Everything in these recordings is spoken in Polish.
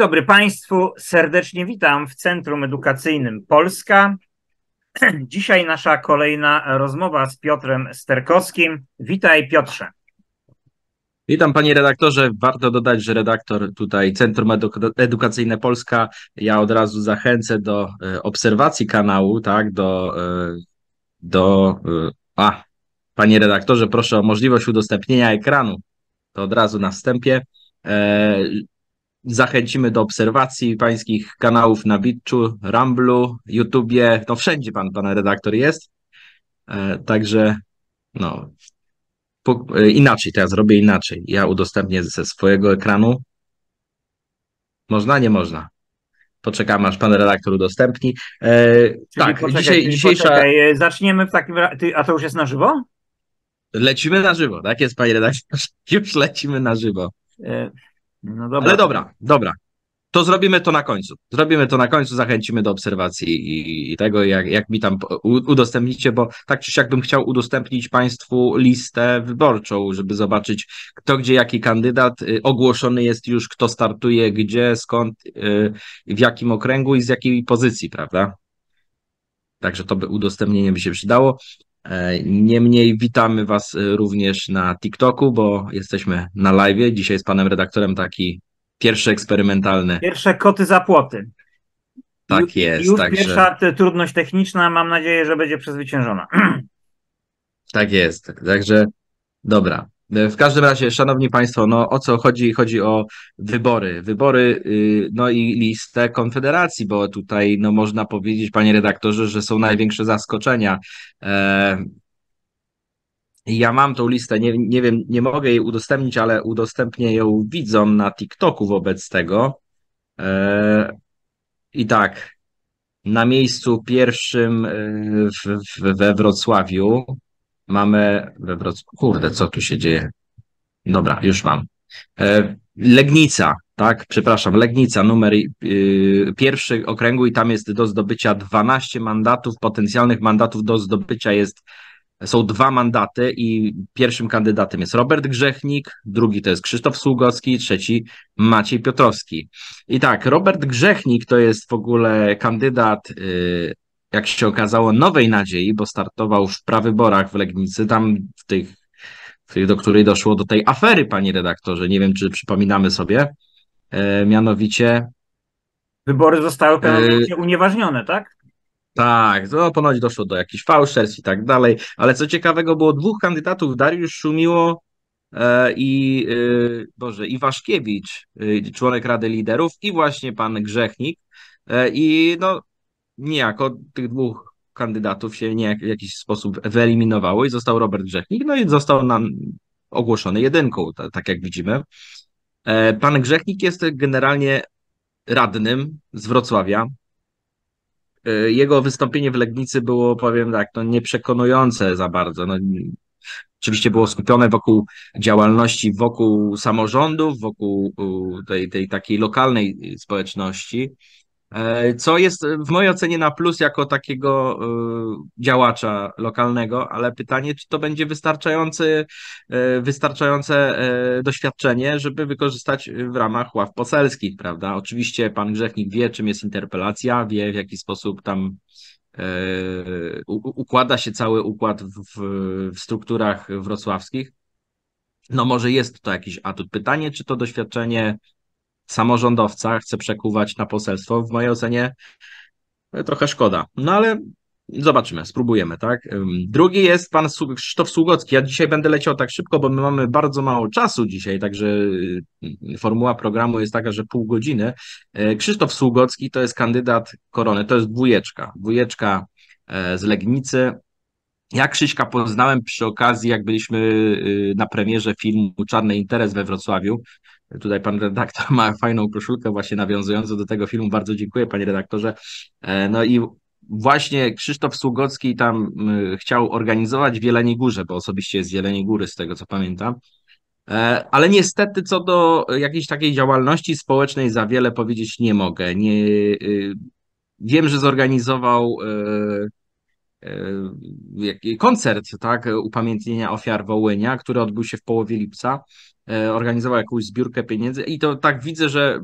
dobry Państwu, serdecznie witam w Centrum Edukacyjnym Polska. Dzisiaj nasza kolejna rozmowa z Piotrem Sterkowskim. Witaj Piotrze. Witam panie redaktorze. Warto dodać, że redaktor tutaj Centrum Edukacyjne Polska. Ja od razu zachęcę do e, obserwacji kanału, tak, do, e, do e, a, panie redaktorze, proszę o możliwość udostępnienia ekranu. To od razu na wstępie. Zachęcimy do obserwacji pańskich kanałów na Bitchu, Ramblu, YouTubie, To no, wszędzie pan, pan redaktor jest. E, także no, po, e, inaczej, Teraz zrobię inaczej. Ja udostępnię ze swojego ekranu. Można, nie można? Poczekam, aż pan redaktor udostępni. E, tak, poczekaj, dzisiaj, dzisiejsza... Poczekaj, e, zaczniemy w takim razie, a to już jest na żywo? Lecimy na żywo, tak jest panie redaktorze? Już lecimy na żywo. No dobra. Ale dobra, dobra. To zrobimy to na końcu. Zrobimy to na końcu, zachęcimy do obserwacji i, i tego, jak, jak mi tam udostępnicie, bo tak czy siak bym chciał udostępnić Państwu listę wyborczą, żeby zobaczyć, kto gdzie jaki kandydat. Y, ogłoszony jest już, kto startuje, gdzie, skąd, y, w jakim okręgu i z jakiej pozycji, prawda? Także to by udostępnienie by się przydało. E, niemniej witamy Was e, również na TikToku, bo jesteśmy na live. Dzisiaj z panem redaktorem taki pierwszy eksperymentalny. Pierwsze koty za płoty. Tak jest. Już także... pierwsza trudność techniczna, mam nadzieję, że będzie przezwyciężona. Tak jest. Także dobra. E, w każdym razie, szanowni państwo, no o co chodzi? Chodzi o wybory. Wybory, y, no i listę Konfederacji, bo tutaj no można powiedzieć, panie redaktorze, że są największe zaskoczenia. E, ja mam tą listę, nie, nie wiem, nie mogę jej udostępnić, ale udostępnię ją widzom na TikToku wobec tego. E, I tak, na miejscu pierwszym w, w, we Wrocławiu Mamy we Wrocławiu. Kurde, co tu się dzieje? Dobra, już mam. E, Legnica, tak, przepraszam, Legnica, numer yy, pierwszy okręgu i tam jest do zdobycia 12 mandatów, potencjalnych mandatów do zdobycia jest, są dwa mandaty i pierwszym kandydatem jest Robert Grzechnik, drugi to jest Krzysztof Sługocki, trzeci Maciej Piotrowski. I tak, Robert Grzechnik to jest w ogóle kandydat yy, jak się okazało, nowej nadziei, bo startował w prawyborach w Legnicy, tam w tych, w tych, do której doszło do tej afery, panie redaktorze. Nie wiem, czy przypominamy sobie. E, mianowicie. Wybory zostały e, pełnokrotnie unieważnione, tak? Tak, no ponoć doszło do jakichś fałszerstw i tak dalej, ale co ciekawego było dwóch kandydatów, Dariusz Szumiło e, i e, Boże, i Waszkiewicz, e, członek Rady Liderów i właśnie pan Grzechnik e, i no niejako tych dwóch kandydatów się nie, w jakiś sposób wyeliminowało i został Robert Grzechnik, no i został nam ogłoszony jedynką, tak jak widzimy. E, pan Grzechnik jest generalnie radnym z Wrocławia. E, jego wystąpienie w Legnicy było, powiem tak, no nieprzekonujące za bardzo. No, oczywiście było skupione wokół działalności, wokół samorządów, wokół tej, tej takiej lokalnej y, społeczności. E, co jest e, w mojej ocenie na plus jako takiego e, działacza lokalnego, ale pytanie, czy to będzie wystarczający, wystarczające doświadczenie, żeby wykorzystać w ramach ław poselskich, prawda? Oczywiście pan grzechnik wie, czym jest interpelacja, wie w jaki sposób tam układa się cały układ w, w strukturach wrocławskich. No może jest to jakiś atut. Pytanie, czy to doświadczenie samorządowca chce przekuwać na poselstwo, w mojej ocenie e, trochę szkoda. No ale zobaczymy, spróbujemy, tak? Drugi jest pan Krzysztof Sługocki. Ja dzisiaj będę leciał tak szybko, bo my mamy bardzo mało czasu dzisiaj, także y, formuła programu jest taka, że pół godziny. E, Krzysztof Sługocki to jest kandydat korony, to jest dwójeczka, dwójeczka e, z Legnicy. Ja Krzyśka poznałem przy okazji, jak byliśmy y, na premierze filmu Czarny Interes we Wrocławiu. Tutaj pan redaktor ma fajną koszulkę właśnie nawiązującą do tego filmu. Bardzo dziękuję panie redaktorze. E, no i właśnie Krzysztof Sługocki tam chciał organizować w Jeleniej Górze, bo osobiście jest z Jeleniej Góry z tego co pamiętam. E, ale niestety co do jakiejś takiej działalności społecznej za wiele powiedzieć nie mogę. Nie, y, wiem, że zorganizował e, koncert tak, upamiętnienia ofiar Wołynia, który odbył się w połowie lipca. E, organizował jakąś zbiórkę pieniędzy i to tak widzę, że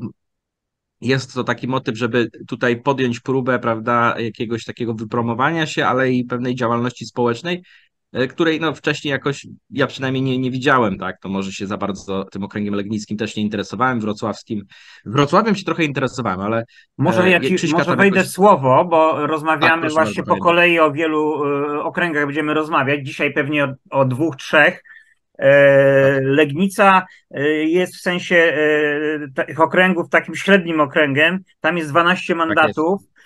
jest to taki motyw, żeby tutaj podjąć próbę, prawda, jakiegoś takiego wypromowania się, ale i pewnej działalności społecznej, e, której no, wcześniej jakoś ja przynajmniej nie, nie widziałem, tak, to może się za bardzo tym okręgiem legnickim też nie interesowałem, wrocławskim, Wrocławiem się trochę interesowałem, ale... Może, e, ja ci, może wejdę jakoś... słowo, bo rozmawiamy A, tak, właśnie po kolei o wielu okręgach będziemy rozmawiać, dzisiaj pewnie o, o dwóch, trzech, E, Legnica e, jest w sensie e, tych okręgów takim średnim okręgiem, tam jest 12 mandatów. Tak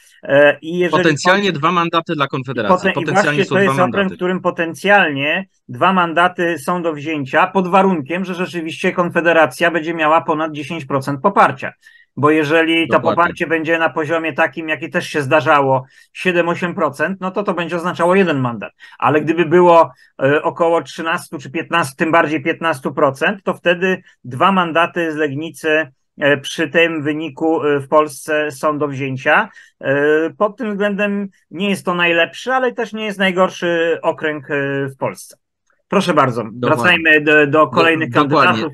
jest. Potencjalnie dwa mandaty dla Konfederacji. potencjalnie to jest okręg, w którym potencjalnie dwa mandaty są do wzięcia pod warunkiem, że rzeczywiście Konfederacja będzie miała ponad 10% poparcia bo jeżeli to poparcie będzie na poziomie takim, jaki też się zdarzało, 7-8%, no to to będzie oznaczało jeden mandat. Ale gdyby było e, około 13 czy 15, tym bardziej 15%, to wtedy dwa mandaty z Legnicy e, przy tym wyniku e, w Polsce są do wzięcia. Pod tym względem nie jest to najlepszy, ale też nie jest najgorszy okręg w Polsce. Proszę bardzo, Dokładnie. wracajmy do, do kolejnych Dokładnie. kandydatów.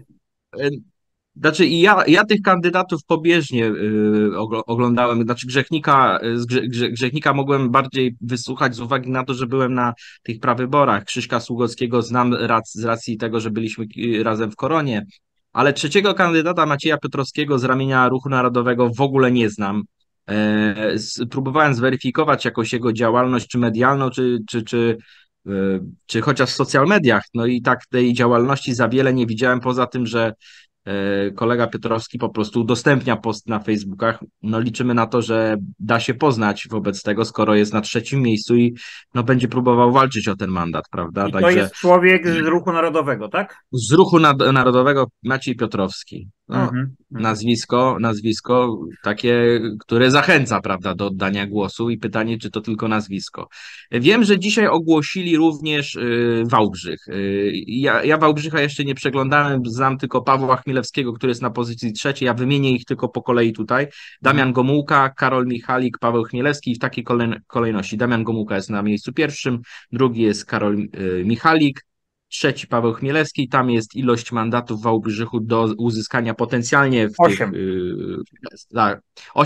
Znaczy ja, ja tych kandydatów pobieżnie yy, oglądałem, znaczy grzechnika, y, grze, grze, grzechnika mogłem bardziej wysłuchać z uwagi na to, że byłem na tych prawyborach. Krzyśka Sługowskiego znam rac, z racji tego, że byliśmy y, razem w Koronie, ale trzeciego kandydata Macieja Piotrowskiego z ramienia Ruchu Narodowego w ogóle nie znam. E, próbowałem zweryfikować jakąś jego działalność, czy medialną, czy, czy, czy, y, czy chociaż w social mediach. No i tak tej działalności za wiele nie widziałem, poza tym, że E, kolega Piotrowski po prostu udostępnia post na Facebookach. No liczymy na to, że da się poznać wobec tego, skoro jest na trzecim miejscu i no, będzie próbował walczyć o ten mandat, prawda? I to Także... jest człowiek z ruchu narodowego, tak? Z ruchu narodowego Maciej Piotrowski. No, mhm, mhm. nazwisko, nazwisko takie, które zachęca, prawda, do oddania głosu i pytanie, czy to tylko nazwisko. Wiem, że dzisiaj ogłosili również y, Wałbrzych. Y, ja, ja Wałbrzycha jeszcze nie przeglądałem, znam tylko Pawła Chmielewskiego, który jest na pozycji trzeciej, ja wymienię ich tylko po kolei tutaj. Damian Gomułka, Karol Michalik, Paweł Chmielewski i w takiej kolejności. Damian Gomułka jest na miejscu pierwszym, drugi jest Karol y, Michalik, trzeci Paweł Chmielewski, tam jest ilość mandatów w Wałbrzychu do uzyskania potencjalnie w 8. Tych,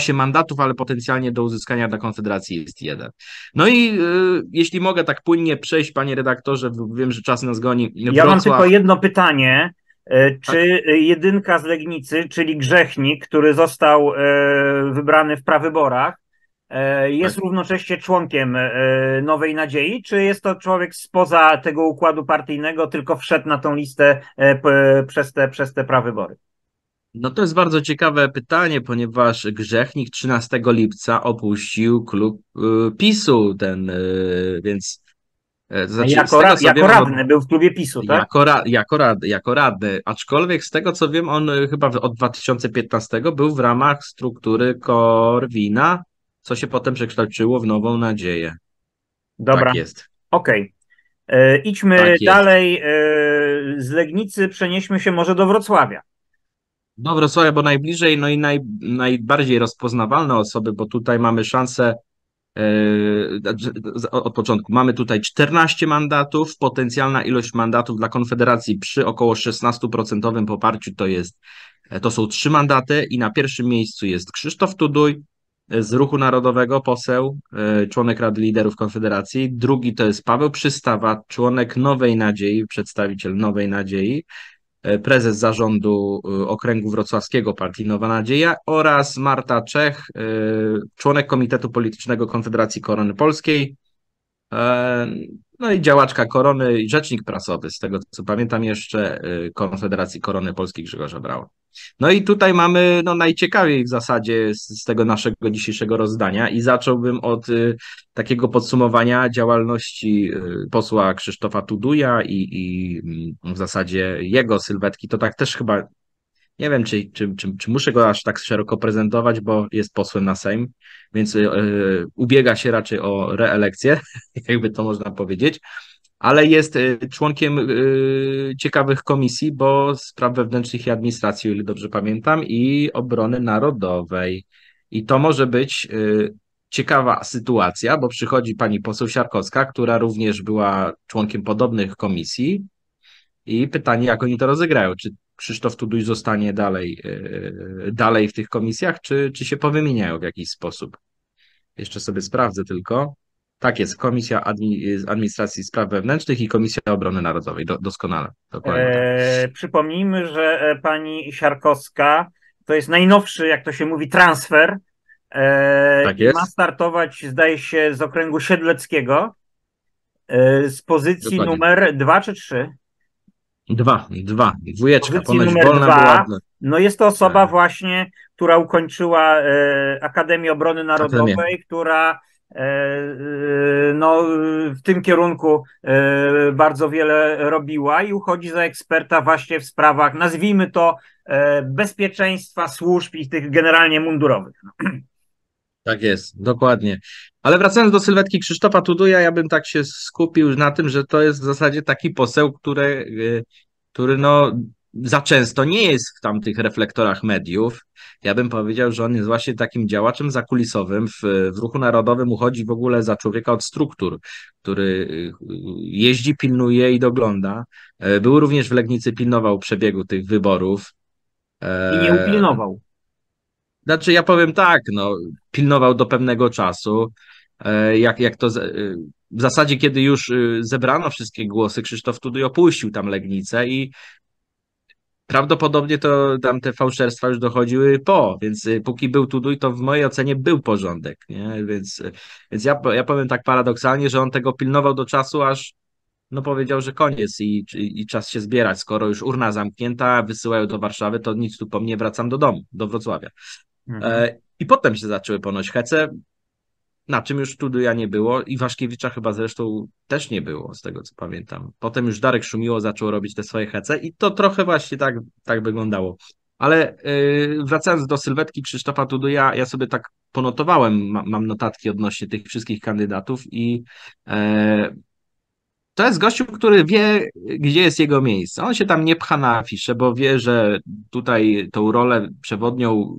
yy, mandatów, ale potencjalnie do uzyskania dla Konfederacji jest jeden. No i yy, jeśli mogę tak płynnie przejść, panie redaktorze, wiem, że czas nas goni. Wrocław... Ja mam tylko jedno pytanie. Y, tak. Czy tak. jedynka z Legnicy, czyli grzechnik, który został yy, wybrany w prawyborach, E, jest tak. równocześnie członkiem e, Nowej Nadziei, czy jest to człowiek spoza tego układu partyjnego, tylko wszedł na tą listę e, przez te, przez te prawybory? No to jest bardzo ciekawe pytanie, ponieważ grzechnik 13 lipca opuścił klub PiSu, ten, więc to znaczy, jako, ra, jako wiem, radny, był w klubie PiSu, tak? Jako, ra, jako, rad, jako radny, aczkolwiek z tego co wiem, on chyba od 2015 był w ramach struktury Korwina, co się potem przekształciło w nową nadzieję. Dobra. Tak jest. Okej. Okay. E, idźmy tak dalej. Jest. Z Legnicy przenieśmy się może do Wrocławia. Do Wrocławia, bo najbliżej, no i naj, najbardziej rozpoznawalne osoby, bo tutaj mamy szansę e, od początku. Mamy tutaj 14 mandatów, potencjalna ilość mandatów dla Konfederacji przy około 16% poparciu to jest e, to są trzy mandaty i na pierwszym miejscu jest Krzysztof Tuduj, z Ruchu Narodowego poseł, e, członek Rady Liderów Konfederacji. Drugi to jest Paweł Przystawa, członek Nowej Nadziei, przedstawiciel Nowej Nadziei, e, prezes zarządu e, Okręgu Wrocławskiego Partii Nowa Nadzieja oraz Marta Czech, członek Komitetu Politycznego Konfederacji Korony Polskiej no i działaczka Korony i rzecznik prasowy, z tego co pamiętam jeszcze, y, Konfederacji Korony Polskiej Grzegorza Braun. No i tutaj mamy no, najciekawiej w zasadzie z, z tego naszego dzisiejszego rozdania i zacząłbym od y, takiego podsumowania działalności y, posła Krzysztofa Tuduja i, i y, w zasadzie jego sylwetki. To tak też chyba nie wiem, czy, czy, czy, czy, muszę go aż tak szeroko prezentować, bo jest posłem na Sejm, więc yy, ubiega się raczej o reelekcję, jakby to można powiedzieć, ale jest e, członkiem yy, ciekawych komisji, bo spraw wewnętrznych i administracji, o ile dobrze pamiętam, i obrony narodowej. I to może być yy, ciekawa sytuacja, bo przychodzi pani poseł Siarkowska, która również była członkiem podobnych komisji. I pytanie, jak oni to rozegrają? Czy Krzysztof Tuduj zostanie dalej, e, dalej w tych komisjach, czy, czy się powymieniają w jakiś sposób? Jeszcze sobie sprawdzę tylko. Tak jest, Komisja Administracji Spraw Wewnętrznych i Komisja Obrony Narodowej. Do, doskonale. Dokładnie. Eee, przypomnijmy, że e, pani Siarkowska to jest najnowszy, jak to się mówi, transfer. Eee, tak jest. Ma startować, zdaje się, z okręgu siedleckiego eee, z pozycji Dokładnie. numer 2 czy 3. Dwa, dwa. Dwójeczka, ponoć wolna dwa, była... No jest to osoba tak. właśnie, która ukończyła e, Akademię Obrony Narodowej, Akademia. która e, e, no, w tym kierunku e, bardzo wiele robiła i uchodzi za eksperta właśnie w sprawach, nazwijmy to, bezpieczeństwa służb i tych generalnie mundurowych. Tak jest, dokładnie. Ale wracając do sylwetki Krzysztofa Tuduja, ja bym tak się skupił na tym, że to jest w zasadzie taki poseł, który, y, który no za często nie jest w tamtych reflektorach mediów. Ja bym powiedział, że on jest właśnie takim działaczem zakulisowym. W, w ruchu narodowym uchodzi w ogóle za człowieka od struktur, który y, jeździ, pilnuje i dogląda. E, był również w Legnicy, pilnował przebiegu tych wyborów. E, I nie upilnował. Znaczy ja powiem tak, no, pilnował do pewnego czasu, e, jak, jak to e, w zasadzie, kiedy już e, zebrano wszystkie głosy, Krzysztof Tuduj opuścił tam Legnicę i prawdopodobnie to tam te fałszerstwa już dochodziły po, więc póki był Tuduj, to w mojej ocenie był porządek, nie? Więc, więc ja, ja powiem tak paradoksalnie, że on tego pilnował do czasu, aż no powiedział, że koniec i, i, i czas się zbierać, skoro już urna zamknięta, wysyłają do Warszawy, to nic tu po mnie, wracam do domu, do Wrocławia. Mhm. E, I potem się zaczęły ponoć hece, na czym już studia nie było i Waszkiewicza chyba zresztą też nie było, z tego co pamiętam. Potem już Darek Szumiło zaczął robić te swoje hece i to trochę właśnie tak, tak wyglądało. Ale yy, wracając do sylwetki Krzysztofa Tuduja, ja sobie tak ponotowałem, ma, mam notatki odnośnie tych wszystkich kandydatów i e, to jest gościu, który wie, gdzie jest jego miejsce. On się tam nie pcha na afisze, bo wie, że tutaj tą rolę przewodnią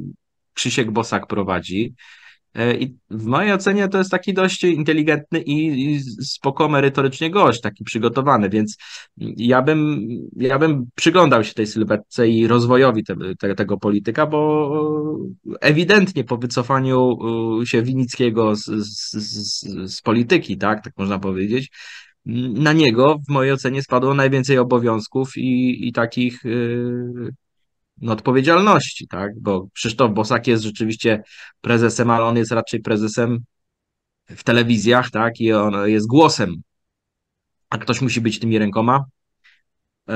Krzysiek Bosak prowadzi. E, I w mojej ocenie to jest taki dość inteligentny i, spoko merytorycznie gość, taki przygotowany, więc ja bym, ja bym przyglądał się tej sylwetce i rozwojowi te, te, tego polityka, bo ewidentnie po wycofaniu się Winickiego z, z, z, z polityki, tak, tak można powiedzieć, na niego w mojej ocenie spadło najwięcej obowiązków i, i takich y, no, odpowiedzialności, tak? Bo Krzysztof Bosak jest rzeczywiście prezesem, ale on jest raczej prezesem w telewizjach, tak? I on jest głosem. A ktoś musi być tymi rękoma yy,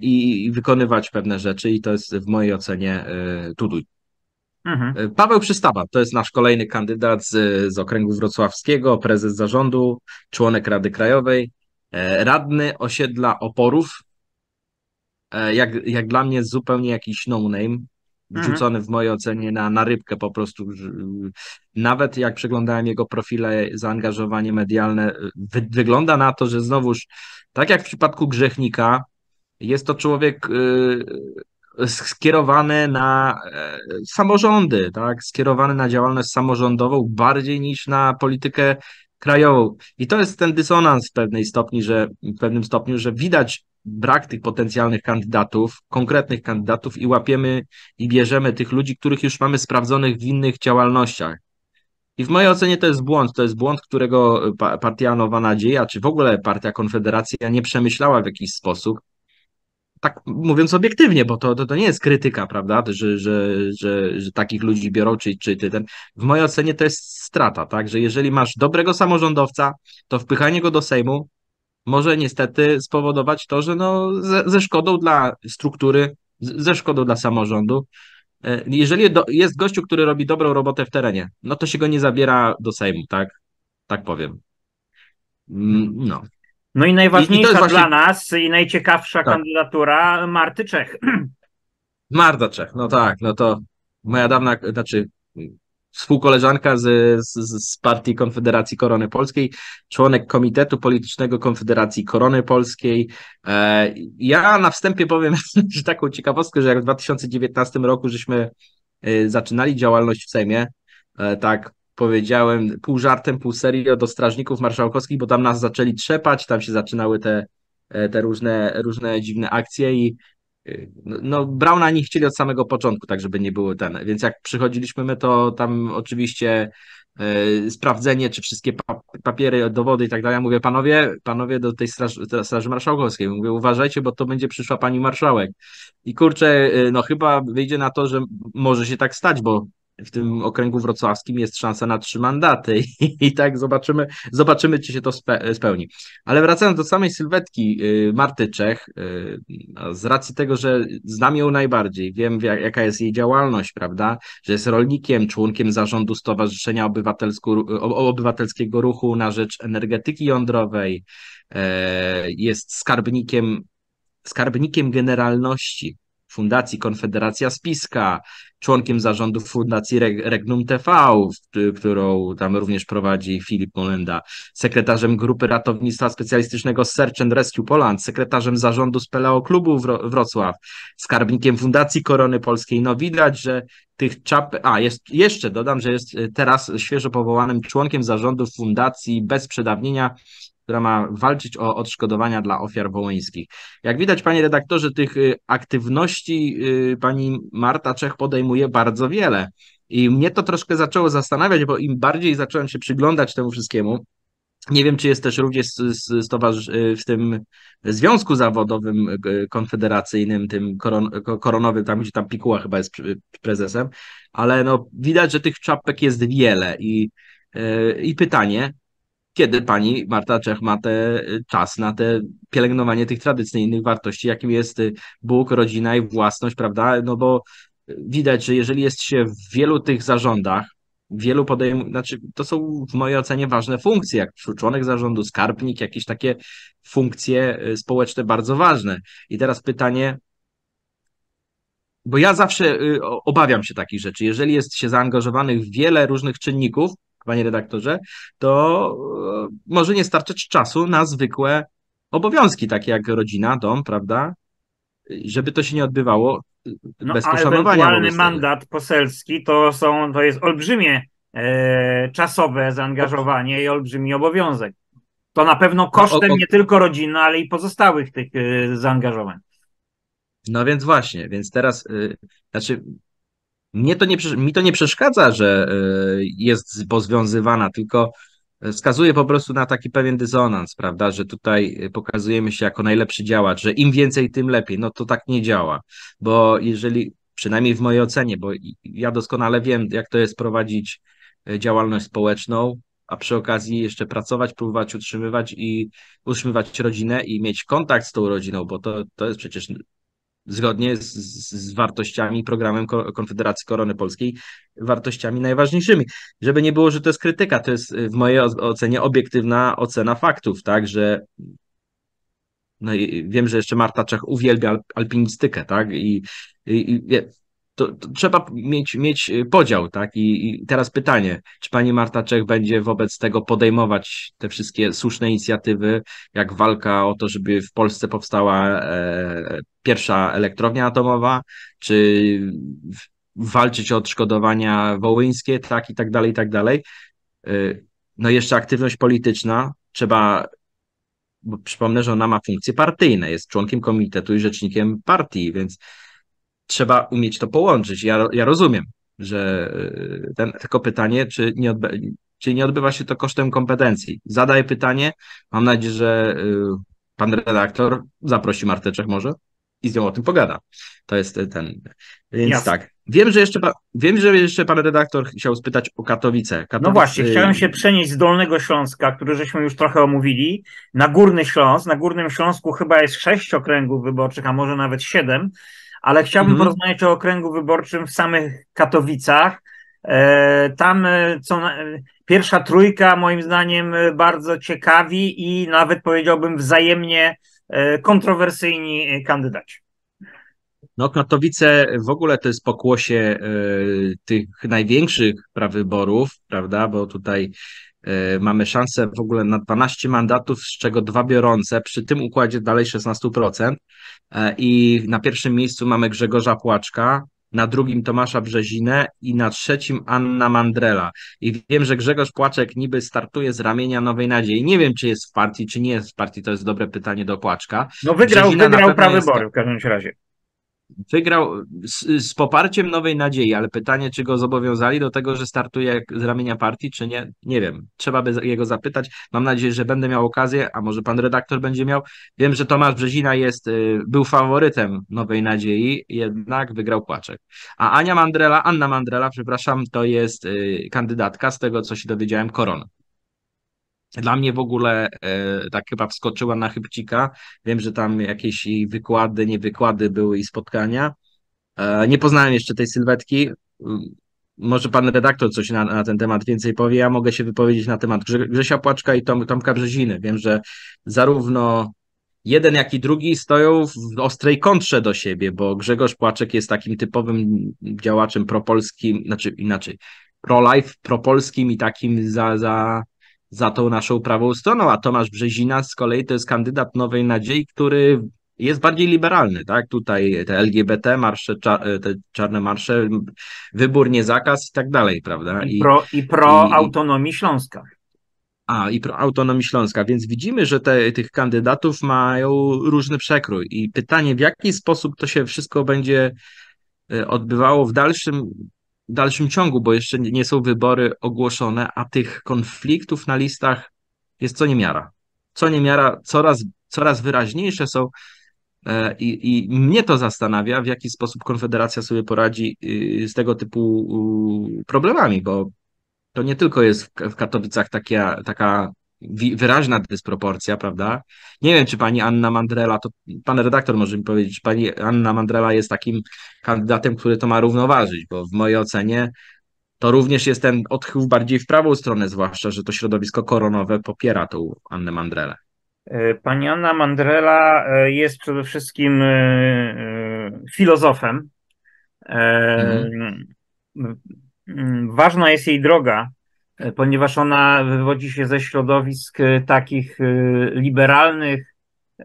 i wykonywać pewne rzeczy, i to jest w mojej ocenie yy, Tuduj. Mhm. E, Paweł Przystawa to jest nasz kolejny kandydat z, z okręgu wrocławskiego, prezes zarządu, członek Rady Krajowej, radny osiedla Oporów, E, jak, jak dla mnie zupełnie jakiś no-name, mhm. rzucony w mojej ocenie na, na rybkę po prostu. Y, nawet jak przeglądałem jego profile, zaangażowanie medialne, y, wy, wygląda na to, że znowuż, tak jak w przypadku grzechnika, jest to człowiek y, skierowany na y, samorządy, tak? skierowany na działalność samorządową bardziej niż na politykę krajową. I to jest ten dysonans w pewnej stopni, że w pewnym stopniu, że widać brak tych potencjalnych kandydatów, konkretnych kandydatów i łapiemy i bierzemy tych ludzi, których już mamy sprawdzonych w innych działalnościach. I w mojej ocenie to jest błąd. To jest błąd, którego partia Nowa Nadzieja, czy w ogóle partia Konfederacja nie przemyślała w jakiś sposób tak mówiąc obiektywnie, bo to, to, to nie jest krytyka, prawda, że, że, że, że takich ludzi biorą, czy, czy ten. W mojej ocenie to jest strata, tak, że jeżeli masz dobrego samorządowca, to wpychanie go do Sejmu może niestety spowodować to, że no, ze, ze szkodą dla struktury, ze szkodą dla samorządu. E, jeżeli do, jest gościu, który robi dobrą robotę w terenie, no to się go nie zabiera do Sejmu, tak? Tak powiem. Mm, no. No i najważniejsza I, i właśnie... dla nas i najciekawsza tak. kandydatura Marty Czech. Marta Czech, no tak, no to moja dawna, znaczy współkoleżanka z, z, z partii Konfederacji Korony Polskiej, członek Komitetu Politycznego Konfederacji Korony Polskiej. E, ja na wstępie powiem że taką ciekawostkę, że jak w 2019 roku żeśmy e, zaczynali działalność w Sejmie, e, tak powiedziałem pół żartem, pół serio do strażników marszałkowskich, bo tam nas zaczęli trzepać, tam się zaczynały te, e, te różne, różne dziwne akcje i y, no, no, Brauna nie chcieli od samego początku, tak żeby nie było ten. Więc jak przychodziliśmy my, to tam oczywiście e, sprawdzenie, czy wszystkie papiery, dowody i tak dalej. Ja mówię, panowie, panowie do tej straży, straży marszałkowskiej, mówię, uważajcie, bo to będzie przyszła pani marszałek. I kurczę, y, no chyba wyjdzie na to, że może się tak stać, bo w tym okręgu wrocławskim jest szansa na trzy mandaty i, tak zobaczymy, zobaczymy czy się to spe, spełni. Ale wracając do samej sylwetki y, Marty Czech, y, z racji tego, że znam ją najbardziej, wiem jaka jest jej działalność, prawda, że jest rolnikiem, członkiem zarządu Stowarzyszenia Obywatelskiego Ruchu na rzecz energetyki jądrowej, e, jest skarbnikiem, skarbnikiem generalności Fundacji Konfederacja Spiska, członkiem zarządu Fundacji Regnum TV, którą tam również prowadzi Filip Molenda, sekretarzem Grupy Ratownictwa Specjalistycznego Search and Rescue Poland, sekretarzem zarządu Speleo Klubu Wrocław, skarbnikiem Fundacji Korony Polskiej. No widać, że tych czap... A, jest, jeszcze dodam, że jest teraz świeżo powołanym członkiem zarządu Fundacji Bez Przedawnienia która ma walczyć o odszkodowania dla ofiar wołyńskich. Jak widać, panie redaktorze, tych y, aktywności y, pani Marta Czech podejmuje bardzo wiele. I mnie to troszkę zaczęło zastanawiać, bo im bardziej zacząłem się przyglądać temu wszystkiemu, nie wiem, czy jest też również y, w tym związku zawodowym konfederacyjnym, tym koronowym, tam gdzie tam Pikuła chyba jest prezesem, ale no, widać, że tych czapek jest wiele i, i pytanie, kiedy pani Marta Czech ma te, y, czas na te pielęgnowanie tych tradycyjnych wartości, jakim jest y, Bóg, rodzina i własność, prawda? No bo y, widać, że jeżeli jest się w wielu tych zarządach, wielu podejm... znaczy to są w mojej ocenie ważne funkcje, jak członek zarządu, skarbnik, jakieś takie funkcje społeczne bardzo ważne. I teraz pytanie, bo ja zawsze obawiam się takich rzeczy. Jeżeli jest się zaangażowanych w wiele różnych czynników, panie redaktorze, to e, może nie starczyć czasu na zwykłe obowiązki, takie jak rodzina, dom, prawda? Żeby to się nie odbywało e, no, bez poszanowania. Ewentualny mandat poselski to są, to jest olbrzymie e, czasowe zaangażowanie i olbrzymi obowiązek. To na pewno no, kosztem nie tylko rodziny, ale i pozostałych tych e, zaangażowań. No więc właśnie, więc teraz, znaczy mnie to nie, mi to nie przeszkadza, że e, jest pozwiązywana, tylko wskazuje po prostu na taki pewien dysonans, prawda, że tutaj pokazujemy się jako najlepszy działacz, że im więcej, tym lepiej. No to tak nie działa, bo jeżeli, przynajmniej w mojej ocenie, bo ja doskonale wiem, jak to jest prowadzić e, działalność społeczną, a przy okazji jeszcze pracować, próbować utrzymywać i utrzymywać rodzinę i mieć kontakt z tą rodziną, bo to, to jest przecież zgodnie z, z, wartościami, programem Konfederacji Korony Polskiej, wartościami najważniejszymi. Żeby nie było, że to jest krytyka, to jest w mojej ocenie obiektywna ocena faktów, tak, że no i wiem, że jeszcze Marta Czech uwielbia alpinistykę, tak, i, i, i to, to trzeba mieć, mieć y, podział, tak? I, I, teraz pytanie, czy pani Marta Czech będzie wobec tego podejmować te wszystkie słuszne inicjatywy, jak walka o to, żeby w Polsce powstała e, pierwsza elektrownia atomowa, czy walczyć o odszkodowania wołyńskie, tak i tak dalej, i tak dalej. Y, no jeszcze aktywność polityczna, trzeba bo przypomnę, że ona ma funkcje partyjne, jest członkiem komitetu i rzecznikiem partii, więc trzeba umieć to połączyć. Ja, ja rozumiem, że y, ten, tylko pytanie, czy nie, odbywa, czy nie odbywa się to kosztem kompetencji. Zadaję pytanie, mam nadzieję, że y, pan redaktor zaprosi Marteczek może i z nią o tym pogada. To jest y, ten. Więc Jasne. tak. Wiem, że jeszcze wiem, że jeszcze pan redaktor chciał spytać o Katowice. Katowice. No właśnie, chciałem się przenieść z Dolnego Śląska, który żeśmy już trochę omówili, na Górny Śląsk. Na Górnym Śląsku chyba jest sześć okręgów wyborczych, a może nawet siedem ale chciałbym mhm. porozmawiać o okręgu wyborczym w samych Katowicach. E, tam e, co, pierwsza trójka moim zdaniem e, bardzo ciekawi i nawet powiedziałbym wzajemnie kontrowersyjni kandydaci. No, Katowice w ogóle to jest pokłosie y, tych największych prawyborów, prawda? Bo tutaj E, mamy szansę w ogóle na 12 mandatów, z czego dwa biorące, przy tym układzie dalej 16%. E, I na pierwszym miejscu mamy Grzegorza Płaczka, na drugim Tomasza Brzezinę i na trzecim Anna Mandrela. I wiem, że Grzegorz Płaczek niby startuje z ramienia Nowej Nadziei. Nie wiem, czy jest w partii, czy nie jest w partii, to jest dobre pytanie do Płaczka. No wygrał, Brzezina wygrał jest... w każdym razie. Wygrał z, z, poparciem Nowej Nadziei, ale pytanie, czy go zobowiązali do tego, że startuje z ramienia partii, czy nie, nie wiem. Trzeba by jego zapytać. Mam nadzieję, że będę miał okazję, a może pan redaktor będzie miał. Wiem, że Tomasz Brzezina jest, y, był faworytem Nowej Nadziei, jednak wygrał Płaczek. A Ania Mandrela, Anna Mandrela, przepraszam, to jest y, kandydatka, z tego co się dowiedziałem, korona. Dla mnie w ogóle e, tak chyba wskoczyła na chybcika. Wiem, że tam jakieś wykłady, nie wykłady były i spotkania. E, nie poznałem jeszcze tej sylwetki. Może pan redaktor coś na, na, ten temat więcej powie. Ja mogę się wypowiedzieć na temat Grzesia Płaczka i Tom, Tomka Brzeziny. Wiem, że zarówno jeden, jak i drugi stoją w ostrej kontrze do siebie, bo Grzegorz Płaczek jest takim typowym działaczem propolskim, znaczy inaczej, pro-life, propolskim i takim za, za za tą naszą prawą stroną, a Tomasz Brzezina z kolei to jest kandydat Nowej Nadziei, który jest bardziej liberalny, tak? Tutaj te LGBT, marsze, e, te czarne marsze, wybór, nie zakaz i tak dalej, prawda? I, I pro, i pro i, autonomii Śląska. A, i pro autonomii Śląska, więc widzimy, że te, tych kandydatów mają różny przekrój i pytanie, w jaki sposób to się wszystko będzie e, odbywało w dalszym dalszym ciągu, bo jeszcze nie są wybory ogłoszone, a tych konfliktów na listach jest co niemiara. Co niemiara, coraz, coraz wyraźniejsze są e, i, i mnie to zastanawia, w jaki sposób Konfederacja sobie poradzi y, z tego typu problemami, bo to nie tylko jest w Katowicach taka, taka wyraźna dysproporcja, prawda? Nie wiem, czy pani Anna Mandrela, to pan redaktor może mi powiedzieć, czy pani Anna Mandrela jest takim kandydatem, który to ma równoważyć, bo w mojej ocenie to również jest ten odchył bardziej w prawą stronę, zwłaszcza, że to środowisko koronowe popiera tą Annę Mandrelę. E, pani Anna Mandrela e, jest przede wszystkim e, filozofem. Mhm. Ważna jest jej droga ponieważ ona wywodzi się ze środowisk y, takich y, liberalnych, y,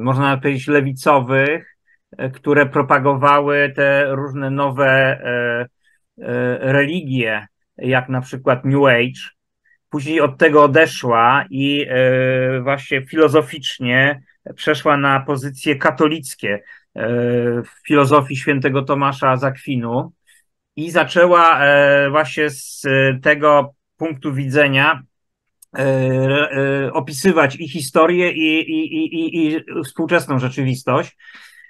można powiedzieć lewicowych, które propagowały te różne nowe religie, jak na przykład New Age. Później od tego odeszła i właśnie filozoficznie przeszła na pozycje katolickie w filozofii świętego Tomasza Zakwinu i zaczęła e, właśnie z e, tego punktu widzenia e, opisywać i historię, i, i, i, i współczesną rzeczywistość.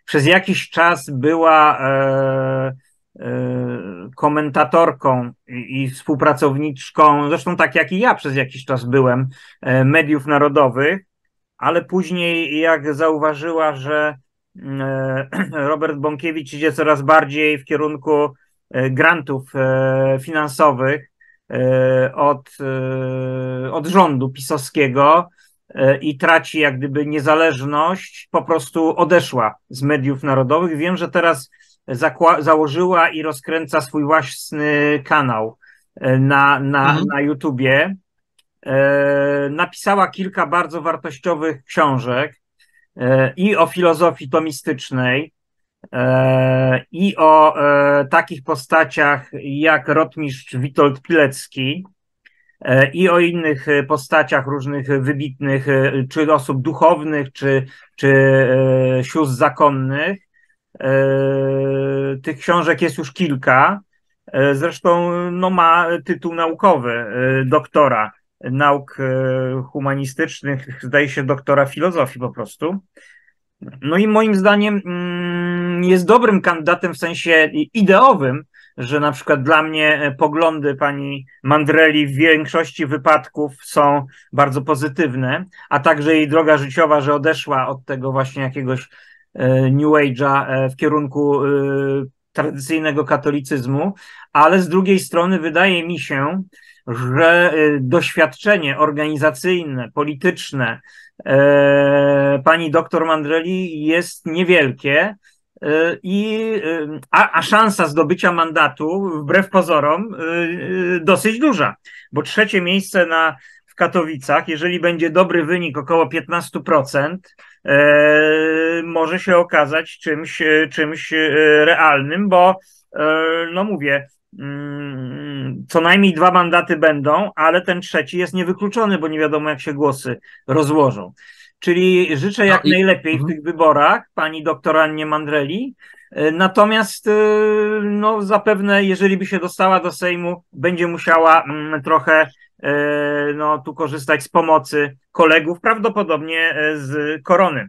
Przez jakiś czas była komentatorką i współpracowniczką, zresztą tak jak i ja przez jakiś czas byłem, mediów narodowych, ale później jak zauważyła, że mm, Robert Bąkiewicz idzie coraz bardziej w kierunku E, grantów e, finansowych e, od, od rządu pisowskiego i traci jak gdyby niezależność, po prostu odeszła z mediów narodowych. Wiem, że teraz założyła i rozkręca swój własny kanał na, na, mhm. na YouTubie. Napisała kilka bardzo wartościowych książek i o filozofii tomistycznej, E, i o e, takich postaciach jak rotmistrz Witold Pilecki e, i o innych postaciach różnych wybitnych, czy osób duchownych, czy, czy sióstr zakonnych. Tych książek jest już kilka. Zresztą no, ma tytuł naukowy doktora nauk humanistycznych, zdaje się doktora filozofii po prostu. No i moim zdaniem mm, jest dobrym kandydatem w sensie ideowym, że na przykład dla mnie e, poglądy pani Mandreli w większości wypadków są bardzo pozytywne, a także jej droga życiowa, że odeszła od tego właśnie jakiegoś e, New Age'a e, w kierunku tradycyjnego katolicyzmu, ale z drugiej strony wydaje mi się, że y, doświadczenie organizacyjne, polityczne e, pani doktor Mandreli jest niewielkie e, i, y, a, a, szansa zdobycia mandatu, wbrew pozorom, y, dosyć duża, bo trzecie miejsce na, w Katowicach, jeżeli będzie dobry wynik, około 15%, e, może się okazać czymś, czymś realnym, bo no mówię, Mm, co najmniej dwa mandaty będą, ale ten trzeci jest niewykluczony, bo nie wiadomo, jak się głosy rozłożą. Czyli życzę no jak i... najlepiej w mhm. tych wyborach pani doktor Annie Mandreli. Y, natomiast y, no, zapewne, jeżeli by się dostała do Sejmu, będzie musiała mm, trochę y, no, tu korzystać z pomocy kolegów, prawdopodobnie z korony,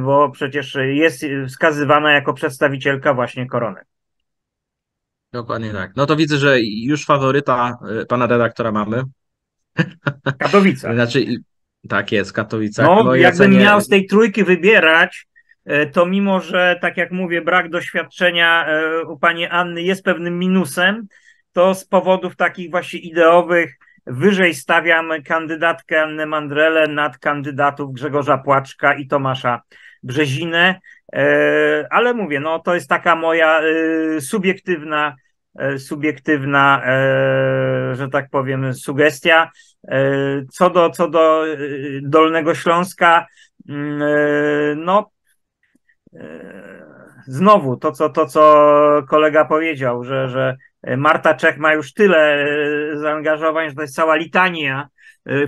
bo przecież jest wskazywana jako przedstawicielka właśnie korony. Dokładnie tak. No to widzę, że już faworyta y, pana redaktora mamy. Katowice. znaczy, tak jest, Katowice. No, jakbym miał z tej trójki wybierać, y, to mimo, że tak jak mówię, brak doświadczenia y, u pani Anny jest pewnym minusem, to z powodów takich właśnie ideowych wyżej stawiam kandydatkę Annę Mandrelę nad kandydatów Grzegorza Płaczka i Tomasza Brzezinę. E, ale mówię, no to jest taka moja e, subiektywna, e, subiektywna, że tak powiem, sugestia. Co do, co do Dolnego Śląska, mm, no znowu to, co, to, co kolega powiedział, że, że Marta Czech ma już tyle zaangażowań, że to jest cała litania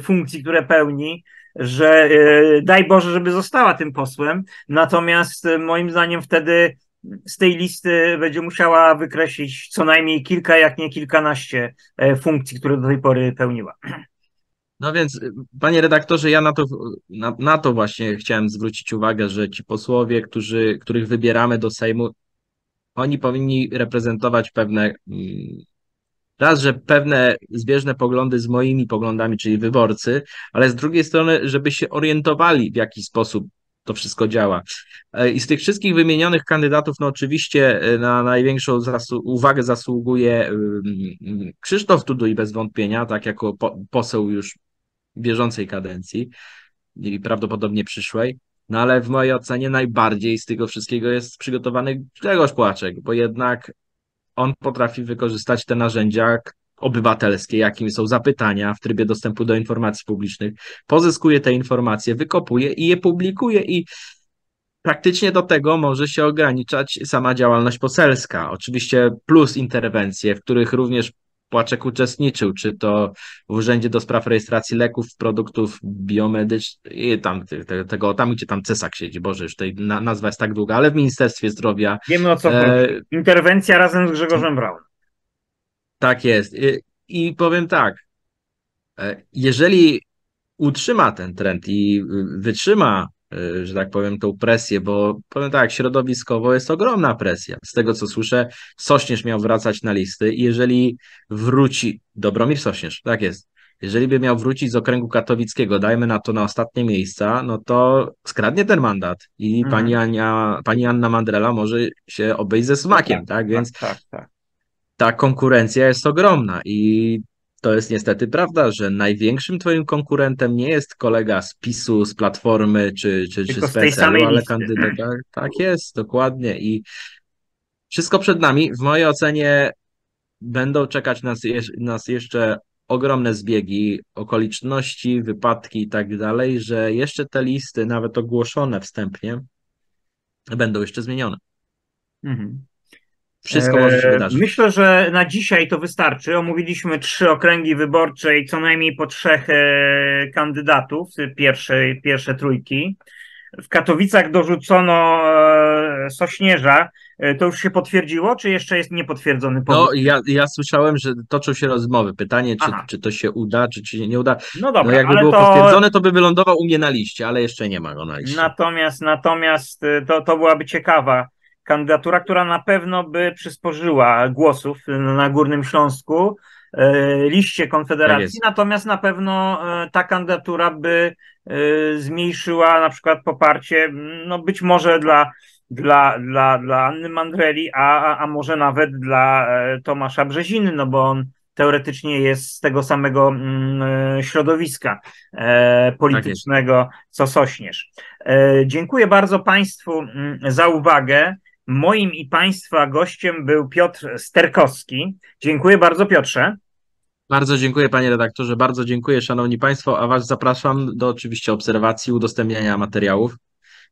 funkcji, które pełni że e, daj Boże, żeby została tym posłem, natomiast e, moim zdaniem wtedy z tej listy będzie musiała wykreślić co najmniej kilka, jak nie kilkanaście e, funkcji, które do tej pory pełniła. No więc, panie redaktorze, ja na to, na, na, to właśnie chciałem zwrócić uwagę, że ci posłowie, którzy, których wybieramy do Sejmu, oni powinni reprezentować pewne mm, raz, że pewne zbieżne poglądy z moimi poglądami, czyli wyborcy, ale z drugiej strony, żeby się orientowali, w jaki sposób to wszystko działa. E, I z tych wszystkich wymienionych kandydatów, no oczywiście e, na największą uwagę zasługuje Krzysztof Tuduj bez wątpienia, tak jako po- poseł już bieżącej kadencji i prawdopodobnie przyszłej. No ale w mojej ocenie najbardziej z tego wszystkiego jest przygotowany Grzegorz Płaczek, bo jednak on potrafi wykorzystać te narzędzia obywatelskie, jakim są zapytania w trybie dostępu do informacji publicznych, pozyskuje te informacje, wykopuje i je publikuje i praktycznie do tego może się ograniczać sama działalność poselska. Oczywiście plus interwencje, w których również Płaczek uczestniczył, czy to w Urzędzie do Spraw Rejestracji Leków, Produktów Biomedycznych, i tam, tego, tam gdzie tam Cesak siedzi, Boże, już tej na, nazwa jest tak długa, ale w Ministerstwie Zdrowia. Wiemy o co e... chodzi. Interwencja razem z Grzegorzem Braun. Tak jest. I, i powiem tak, e, jeżeli utrzyma ten trend i wytrzyma E, że tak powiem, tą presję, bo powiem tak, środowiskowo jest ogromna presja. Z tego co słyszę, Sośnierz miał wracać na listy i jeżeli wróci, Dobromir Sośnierz, tak jest, jeżeli by miał wrócić z okręgu katowickiego, dajmy na to na ostatnie miejsca, no to skradnie ten mandat i mhm. pani, Ania, pani Anna Mandrela może się obejść ze smakiem, tak? tak? tak Więc tak, tak, tak, ta konkurencja jest ogromna i to jest niestety prawda, że największym twoim konkurentem nie jest kolega z PiSu, z Platformy czy, czy, czy z, z psl ale kandydat. Tak, jest, dokładnie. I wszystko przed nami. W mojej ocenie będą czekać nas, nas jeszcze ogromne zbiegi okoliczności, wypadki i tak dalej, że jeszcze te listy, nawet ogłoszone wstępnie, będą jeszcze zmienione. Mhm. Wszystko e, może się wydarzyć. Myślę, że na dzisiaj to wystarczy. Omówiliśmy trzy okręgi wyborcze i co najmniej po trzech e, kandydatów, pierwszej, pierwsze trójki. W Katowicach dorzucono e, Sośnierza. To już się potwierdziło, czy jeszcze jest niepotwierdzony No, ja, ja słyszałem, że toczą się rozmowy. Pytanie, czy, czy to się uda, czy, czy nie uda. No dobra, no jakby było to... potwierdzone, to by wylądował u mnie na liście, ale jeszcze nie ma go na liście. Natomiast, natomiast to, to byłaby ciekawa kandydatura, która na pewno by przysporzyła głosów na Górnym Śląsku e, liście Konfederacji, tak natomiast na pewno e, ta kandydatura by e, zmniejszyła na przykład poparcie, no być może dla, dla, dla, dla Anny Mandreli, a, a może nawet dla Tomasza Brzeziny, no bo on teoretycznie jest z tego samego mm, środowiska politycznego, tak co Sośnierz. Dziękuję bardzo Państwu mm, za uwagę. Moim i Państwa gościem był Piotr Sterkowski. Dziękuję bardzo, Piotrze. Bardzo dziękuję, panie redaktorze, bardzo dziękuję, szanowni państwo, a was zapraszam do oczywiście obserwacji, udostępniania materiałów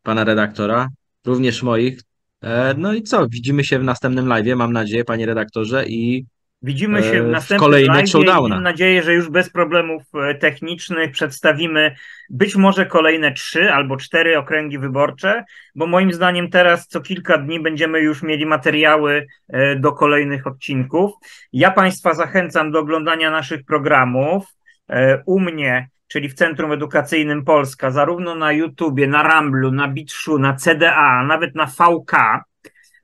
pana redaktora, również moich. E, no i co, widzimy się w następnym live, mam nadzieję, panie redaktorze, i Widzimy się e, w następnym kolejnych showdowna. Mam nadzieję, że już bez problemów e, technicznych przedstawimy być może kolejne trzy albo cztery okręgi wyborcze, bo moim zdaniem teraz co kilka dni będziemy już mieli materiały e, do kolejnych odcinków. Ja Państwa zachęcam do oglądania naszych programów. U mnie czyli w Centrum Edukacyjnym Polska, zarówno na YouTubie, na Ramblu, na Bitshu, na CDA, nawet na VK.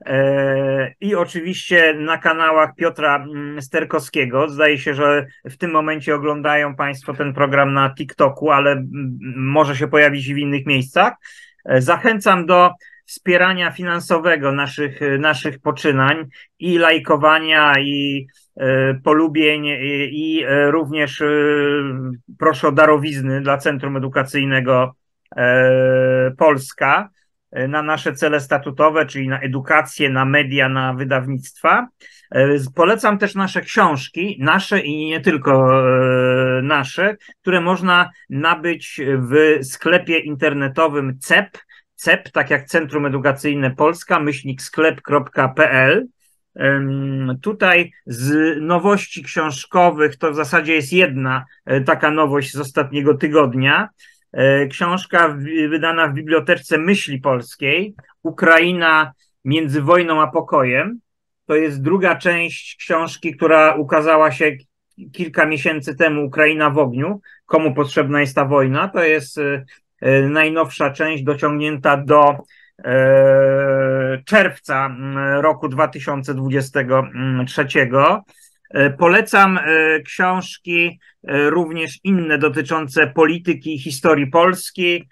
E, I oczywiście na kanałach Piotra mm, Sterkowskiego. Zdaje się, że w tym momencie oglądają Państwo ten program na TikToku, ale mm, może się pojawić i w innych miejscach. E, zachęcam do wspierania finansowego naszych, e, naszych poczynań i lajkowania, i polubień, i również proszę o darowizny dla Centrum Edukacyjnego Polska. E, na nasze cele statutowe, czyli na edukację, na media, na wydawnictwa. E, polecam też nasze książki, nasze i nie tylko e, nasze, które można nabyć w sklepie internetowym CEP. CEP, tak jak Centrum Edukacyjne Polska, myślnik sklep.pl. Tutaj z nowości książkowych to w zasadzie jest jedna taka nowość z ostatniego tygodnia. E, książka wydana w Bibliotece Myśli Polskiej, Ukraina między wojną a pokojem. To jest druga część książki, która ukazała się kilka miesięcy temu, Ukraina w ogniu. Komu potrzebna jest ta wojna? To jest e, e, najnowsza część dociągnięta do czerwca mm, roku 2023. E, polecam e, książki e, również inne dotyczące polityki i historii Polski.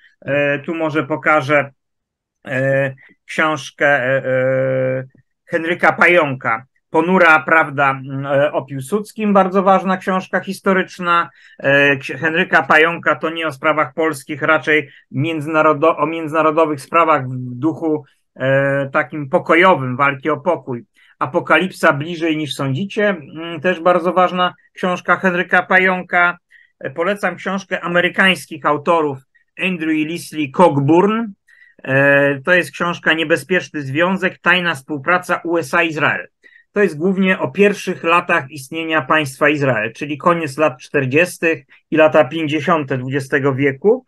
Tu może pokażę książkę Henryka Pająka. Ponura prawda o Piłsudskim, bardzo ważna książka historyczna. Henryka Pająka to nie o sprawach polskich, raczej międzynarodo o międzynarodowych sprawach w duchu takim pokojowym, walki o pokój. Apokalipsa bliżej niż sądzicie, mm, też bardzo ważna książka Henryka Pająka. E, polecam książkę amerykańskich autorów Andrew i Leslie Cockburn. E, to jest książka Niebezpieczny Związek, tajna współpraca USA-Izrael. To jest głównie o pierwszych latach istnienia państwa Izrael, czyli koniec lat 40. i lata 50. XX wieku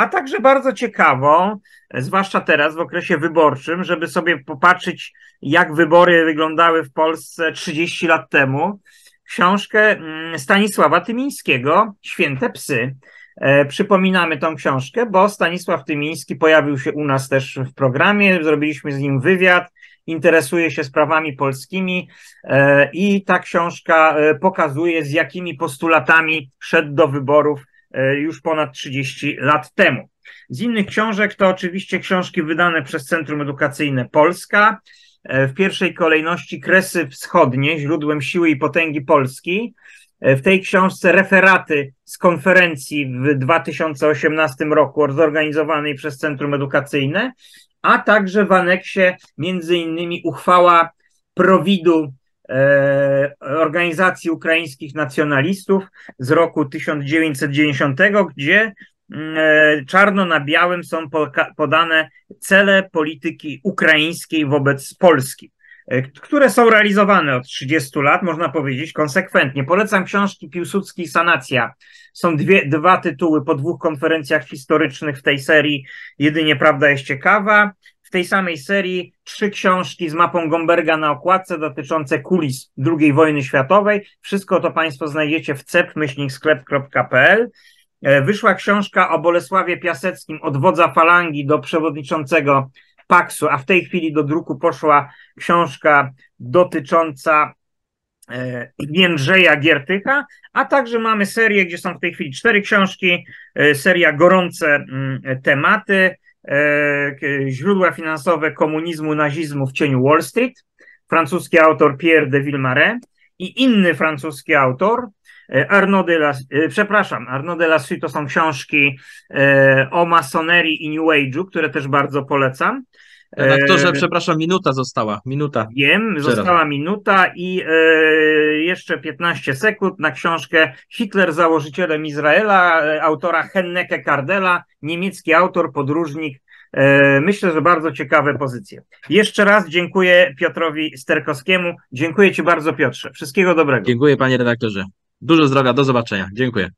a także bardzo ciekawą, zwłaszcza teraz w okresie wyborczym, żeby sobie popatrzeć, jak wybory wyglądały w Polsce 30 lat temu, książkę mm, Stanisława Tymińskiego, Święte Psy. E, przypominamy tą książkę, bo Stanisław Tymiński pojawił się u nas też w programie, zrobiliśmy z nim wywiad, interesuje się sprawami polskimi e, i ta książka e, pokazuje, z jakimi postulatami szedł do wyborów E, już ponad 30 lat temu. Z innych książek to oczywiście książki wydane przez Centrum Edukacyjne Polska, e, w pierwszej kolejności Kresy Wschodnie, źródłem siły i potęgi Polski. E, w tej książce referaty z konferencji w 2018 roku zorganizowanej przez Centrum Edukacyjne, a także w aneksie między innymi uchwała Prowidu E, organizacji Ukraińskich Nacjonalistów z roku 1990, gdzie mm, e, czarno na białym są podane cele polityki ukraińskiej wobec Polski, e, które są realizowane od 30 lat, można powiedzieć, konsekwentnie. Polecam książki Piłsudski Sanacja. Są dwie, dwa tytuły po dwóch konferencjach historycznych w tej serii. Jedynie prawda jest ciekawa w tej samej serii trzy książki z mapą Gomberga na okładce dotyczące kulis II wojny światowej. Wszystko to Państwo znajdziecie w cep-sklep.pl. E, wyszła książka o Bolesławie Piaseckim od wodza falangi do przewodniczącego Paksu, a w tej chwili do druku poszła książka dotycząca e, Jędrzeja Giertycha, a także mamy serię, gdzie są w tej chwili cztery książki, e, seria Gorące mm, Tematy, E, źródła finansowe komunizmu, nazizmu w cieniu Wall Street, francuski autor Pierre de Villemare i inny francuski autor, e, Arnaud de la, e, przepraszam, Arnaud de la Suite to są książki o masonerii i New Age'u, które też bardzo polecam. Redaktorze, e... przepraszam, minuta została. Minuta. Wiem, Przerwa. została minuta i e, jeszcze 15 sekund na książkę Hitler założycielem Izraela, e, autora Henneke Kardela, niemiecki autor, podróżnik. E, myślę, że bardzo ciekawe pozycje. Jeszcze raz dziękuję Piotrowi Sterkowskiemu. Dziękuję Ci bardzo, Piotrze. Wszystkiego dobrego. Dziękuję, panie redaktorze. Dużo zdrowia, do zobaczenia. Dziękuję.